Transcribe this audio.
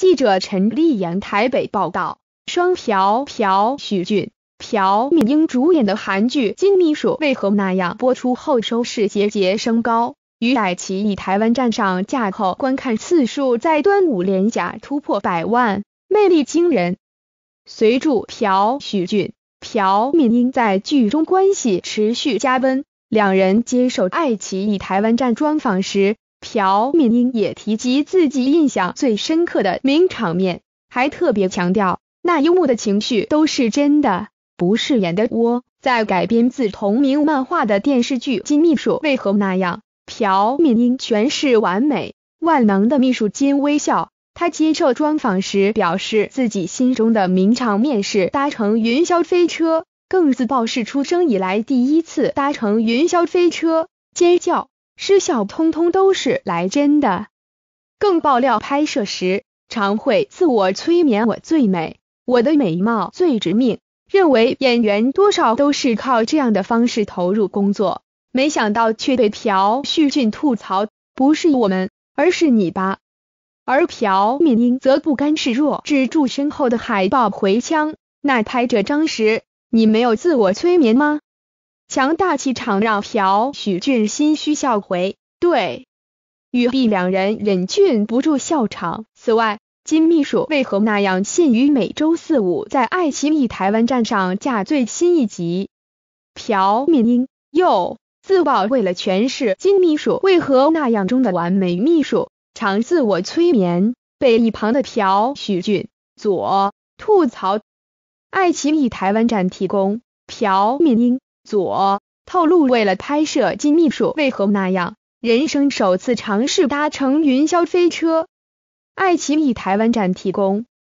记者陈立言台北报道，双朴朴许俊朴敏英主演的韩剧《金秘书》为何那样播出后收视节节升高？于爱奇艺台湾站上架后，观看次数在端午连假突破百万，魅力惊人。随著朴许俊朴敏英在剧中关系持续加温，两人接受爱奇艺台湾站专访时。朴敏英也提及自己印象最深刻的名场面，还特别强调那幽默的情绪都是真的，不是演的。窝在改编自同名漫画的电视剧《金秘书为何那样》，朴敏英诠释完美万能的秘书金微笑。她接受专访时表示，自己心中的名场面是搭乘云霄飞车，更自曝是出生以来第一次搭乘云霄飞车尖叫。失效，通通都是来真的。更爆料拍摄时，常会自我催眠，我最美，我的美貌最致命，认为演员多少都是靠这样的方式投入工作。没想到却被朴叙俊吐槽：“不是我们，而是你吧？”而朴敏英则不甘示弱，止住身后的海报回呛：“那拍这张时，你没有自我催眠吗？”强大气场让朴许俊心虚笑回，对禹毕两人忍俊不住笑场。此外，金秘书为何那样？限于每周四五在爱奇艺台湾站上架最新一集。朴敏英又自曝为了诠释金秘书为何那样中的完美秘书，常自我催眠。被一旁的朴许俊左吐槽。爱奇艺台湾站提供朴敏英。左透露为了拍摄金秘书为何那样，人生首次尝试搭乘云霄飞车。爱奇艺台湾站提供。